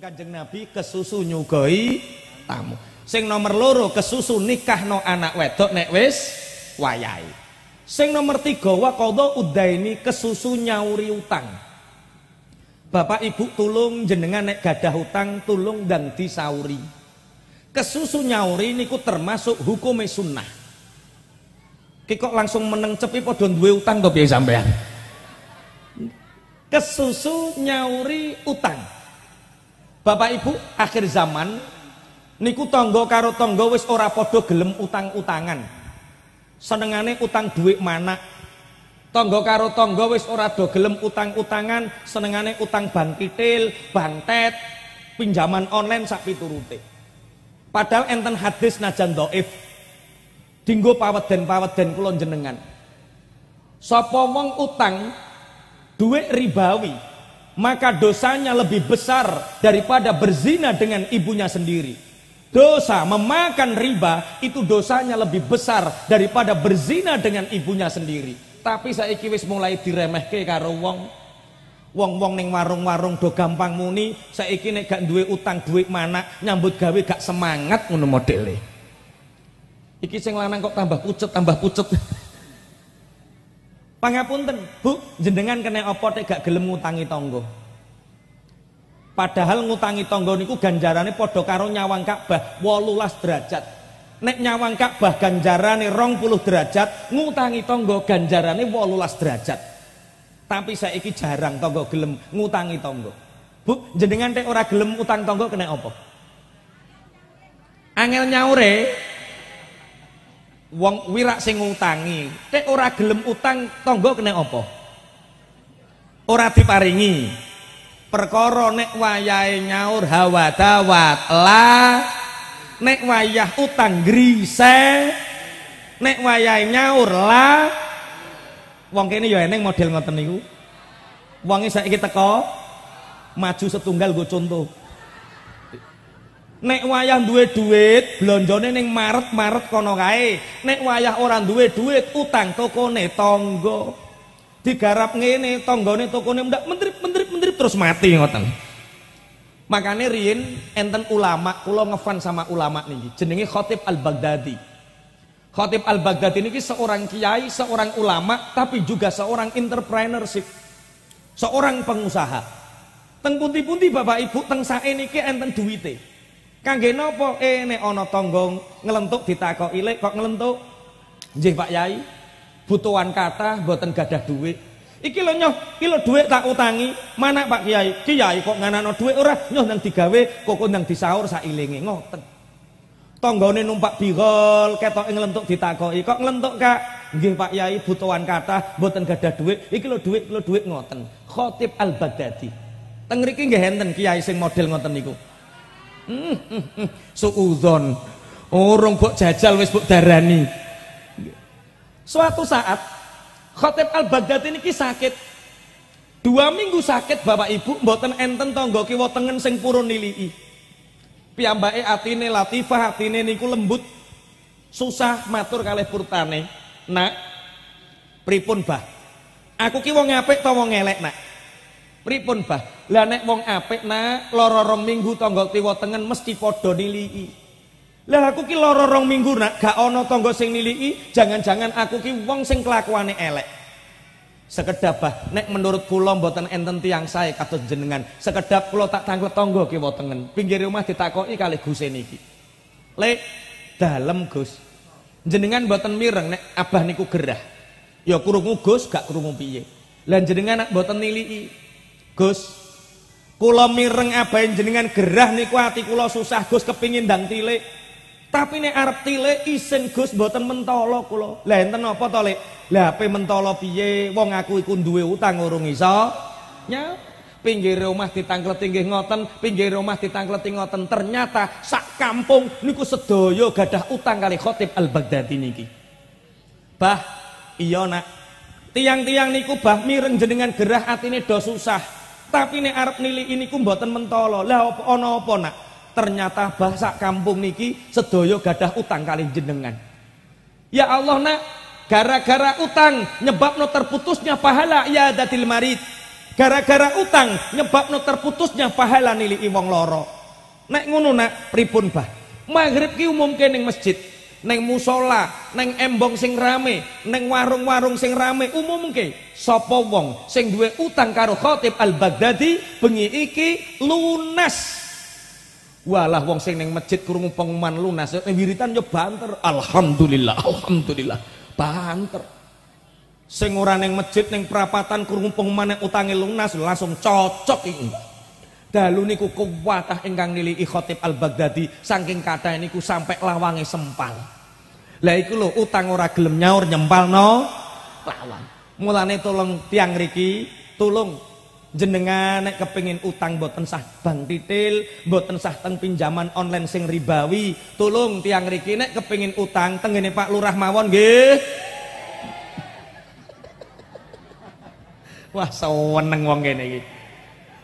Kanjeng Nabi kesusu nyugoi tamu. Sing nomor loro kesusu nikah no anak wedok nek wis wayai. Sing nomor tiga wa udah udaini kesusu nyauri utang. Bapak Ibu tulung jenengan nek gadah utang tulung dan disauri. Kesusu nyauri niku termasuk hukume sunnah. Kikok langsung meneng cepi padha duwe utang to piye sampean? kesusu nyauri utang Bapak Ibu, akhir zaman niku tangga karo wis ora podo gelem utang-utangan. Senengane utang duit mana tonggo karo wis ora do gelem utang-utangan, senengane utang ban kitil, bantet, pinjaman online sak piturute. Padahal enten hadis najan dhaif. Dinggo paweden-paweden kula jenengan. Sapa wong utang duit ribawi, maka dosanya lebih besar daripada berzina dengan ibunya sendiri. Dosa memakan riba itu dosanya lebih besar daripada berzina dengan ibunya sendiri. Tapi saya kiwis mulai diremehke karo wong. Wong-wong ning warung-warung do gampang muni, saiki nek gak duwe utang duit mana nyambut gawe gak semangat ngono modele. Iki sing lanang kok tambah pucet, tambah pucet. Pangapunten, Bu, jenengan kena apa teh gak gelem ngutangi tonggo. Padahal ngutangi tonggo niku ganjarane padha karo nyawang Ka'bah 18 derajat. Nek nyawang Ka'bah ganjarane 20 derajat, ngutangi ganjaran ganjarane 18 derajat. Tapi saiki jarang tonggo gelem ngutangi tonggo. Bu, jenengan teh ora gelem utang tonggo kena apa? Angel nyaure, wong wirak sing ngutangi teh ora gelem utang tonggo kena opo. ora diparingi perkara nek wayahe nyaur hawa dawat la nek wayah utang grise nek wayahe nyaur la wong kene ya eneng model ngoten niku wonge saiki teko maju setunggal go contoh Nek wayah duwe duit, blonjone neng Maret-Maret kono kae. Nek wayah orang duwe duit, utang toko tokone tonggo. Digarap ngene, toko tokone ndak mendrip-mendrip-mendrip terus mati ngoten. Makanya Rien enten ulama, kula ngefan sama ulama nih, jenenge khotib Al-Baghdadi. Khotib Al-Baghdadi ini seorang kiai, seorang ulama, tapi juga seorang entrepreneurship. Seorang pengusaha. Teng pundi-pundi Bapak Ibu teng sae niki enten duite. Kangge napa? Eh nek ana tonggong ngelentuk ditakoki ilek kok ngelentuk. Nggih Pak Yai, butuhan kata mboten gadah duit. Iki lho nyoh, iki lho tak utangi. mana Pak Kiai, Kiai kok nganakno duit ora? Nyoh nang digawe, kok nang disaur sailinge ngoten. Tanggane numpak birol, ketok ngelentuk ditakoki, kok ngelentuk Kak? Nggih Pak Yai butuhan kata mboten gadah duit. Iki lho duit lho duit ngoten. Khatib Al-Baghdadi. Teng mriki nggih enten Kiai sing model ngoten niku. Suudon, orang kok jajal wis buk darani. Suatu saat khotib Al-Baghdadi ini sakit. Dua minggu sakit Bapak Ibu mboten enten tangga kiwa tengen sing purun nilii. Piyambake atine latifah, atine niku lembut. Susah matur kalih purtane. Nak pripun, Bah? Aku ki wong apik ta wong elek, Nak? Pripun bah, lah nek wong apik nak loro rong minggu tonggo tiwa tengen mesti podo nilii. Lah aku ki loro rong minggu nak gak ono tonggo sing nilii, jangan-jangan aku ki wong sing kelakuane elek. Sekedap bah, nek menurut kula mboten enten tiang saya kados jenengan. Sekedap kula tak tanglet tonggo kiwa tengen. Pinggir rumah ditakoki kali guse niki. Lek dalem Gus. Jenengan mboten mireng nek abah niku gerah. Ya kurungu Gus gak krungu piye. Lah jenengan nak mboten nilii, Gus kula mireng apa yang jenengan gerah niku hati kula susah Gus kepingin dan tile Tapi ini arep tile isin Gus boten mentolo kula. Lah enten apa tole Lah apa mentolo piye Wong aku ikun duwe utang urung iso Ya pinggir rumah ditangkleti nggih ngoten pinggir rumah ditangkleti ngoten ternyata sak kampung niku sedoyo gadah utang kali khotib al-Baghdadi niki bah iya nak tiang-tiang niku bah mireng jenengan gerah atine do susah Tapi nek arep nili ini ku mboten mentolo. Lah apa ana apa nak? Ternyata bahasa kampung niki sedoyo gadah utang kali jenengan. Ya Allah nak, gara-gara utang nyebabno terputusnya pahala ya datil marid. Gara-gara utang nyebabno terputusnya pahala nili wong loro. Nek ngono nak pripun bah? Maghrib ki umum kening masjid. neng musola, neng embong sing rame, neng warung-warung sing rame, umum ke? Sopo wong, sing duwe utang karo khotib al Baghdadi, bengi iki lunas. Walah wong sing neng masjid kurung penguman lunas, neng wiritan yo banter. Alhamdulillah, alhamdulillah, banter. Sing ora neng masjid neng perapatan kurung pengumuman utangi lunas, langsung cocok ini. Dalu niku kuwatah ingkang nilai Khatib Al-Baghdadi saking kata niku sampai lawange sempal. Lah iku lho utang ora gelem nyaur nyempal no lawan. Mulane tolong tiang riki, tolong jenengan nek kepengin utang boten sah bank titil, boten sah teng pinjaman online sing ribawi, tolong tiang riki nek kepengin utang tengene Pak Lurah mawon nggih. Wah seneng wong kene iki.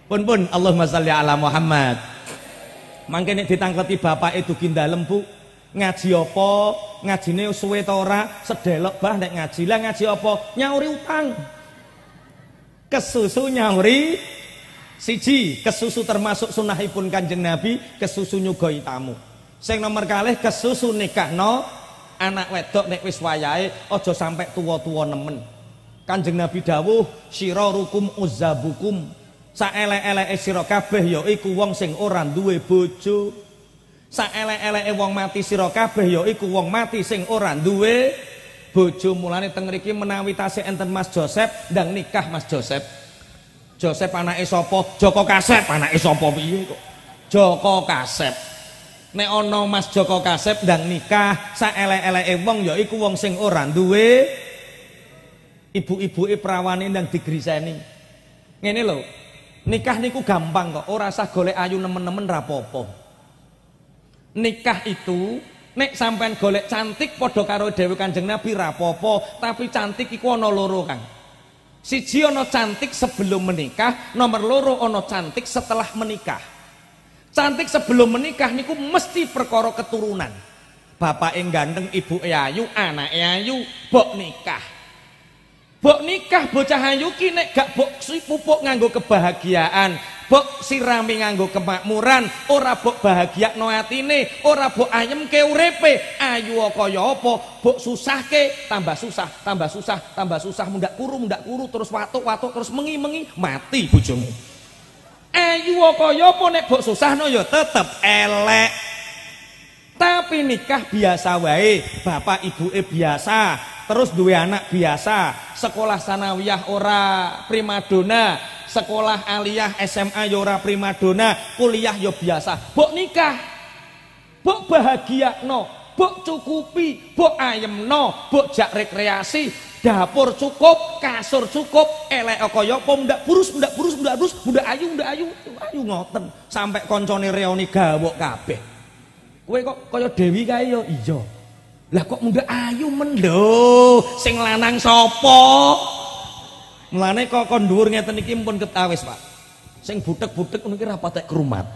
Pun pun Allahumma sholli ala Muhammad. Mangke nek ditangkleti bapak itu kinda lembu ngaji apa? Ngajine suwe ta ora? Sedelok bah nek ngaji. Lah ngaji apa? Nyauri utang. Kesusu nyauri siji, kesusu termasuk sunahipun Kanjeng Nabi, kesusu nyugoi tamu. Sing nomor kalih kesusu no anak wedok nek wis wayahe aja tua tua tuwa nemen. Kanjeng Nabi dawuh, rukum uzabukum Saelek-eleke sira kabeh yaiku wong sing ora duwe bojo. Saelek-eleke wong mati sira kabeh yaiku wong mati sing ora duwe bojo. Mulane teng mriki menawi tasih enten Mas Joseph ndang nikah Mas Joseph. Joseph anake sapa? Joko Kasep, anake sapa piye kok? Joko Kasep. Nek ana Mas Joko Kasep ndang nikah, saelek-eleke wong yaiku wong sing ora duwe ibu-ibuke prawane ndang digriseni. Ngene lho. Nikah niku gampang kok, ora sah golek ayu nemen-nemen rapopo. Nikah itu nek sampean golek cantik padha karo Dewi Kanjeng Nabi rapopo, tapi cantik iku ana loro, Kang. Siji ana cantik sebelum menikah, nomor loro ana cantik setelah menikah. Cantik sebelum menikah niku mesti perkara keturunan. Bapak yang ganteng, ibu ayu, anak ayu, bok nikah. Bok nikah bocah ayu ki nek gak bok si pupuk nganggo kebahagiaan, bok sirami nganggo kemakmuran, ora bok bahagia no atine, ora bok ayem ke urepe, ayu kaya apa, bok susah ke, tambah susah, tambah susah, tambah susah mundak kuru mundak kuru terus watuk watuk terus mengi mengi mati bojomu. Ayu kaya apa nek bok susah no tetep elek. Tapi nikah biasa wae, bapak ibu biasa, terus dua anak biasa, sekolah sanawiyah ora primadona, sekolah aliyah SMA Yora ya primadona, kuliah yo ya biasa. Bok nikah. Bok bahagia no, bok cukupi, bok ayem no, bok jak rekreasi, dapur cukup, kasur cukup, elek kaya pom ndak burus, ndak burus, ndak burus, ndak ayu, ndak ayu, ayu ngoten sampai koncone reoni gawok kabeh. Kue kok kaya dewi kae yo ya? iya. Lah kok muda ayu mendo, sing lanang sopo? Mulane kok kondurnya dhuwur ngeten iki pun ketawis, Pak. Sing butek-butek ngono rapat tak patek kerumat.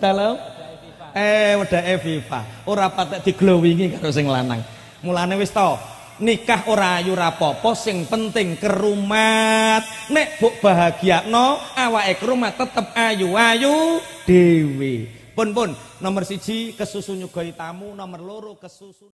Dalam? Eh, wedake Viva. Ora patek diglowingi karo sing lanang. Mulane wis to, nikah ora ayu rapopo sing penting kerumat nek buk bahagia no awake kerumat tetep ayu ayu dewi pun pun nomor siji kesusu nyugoi tamu, nomor loro kesusu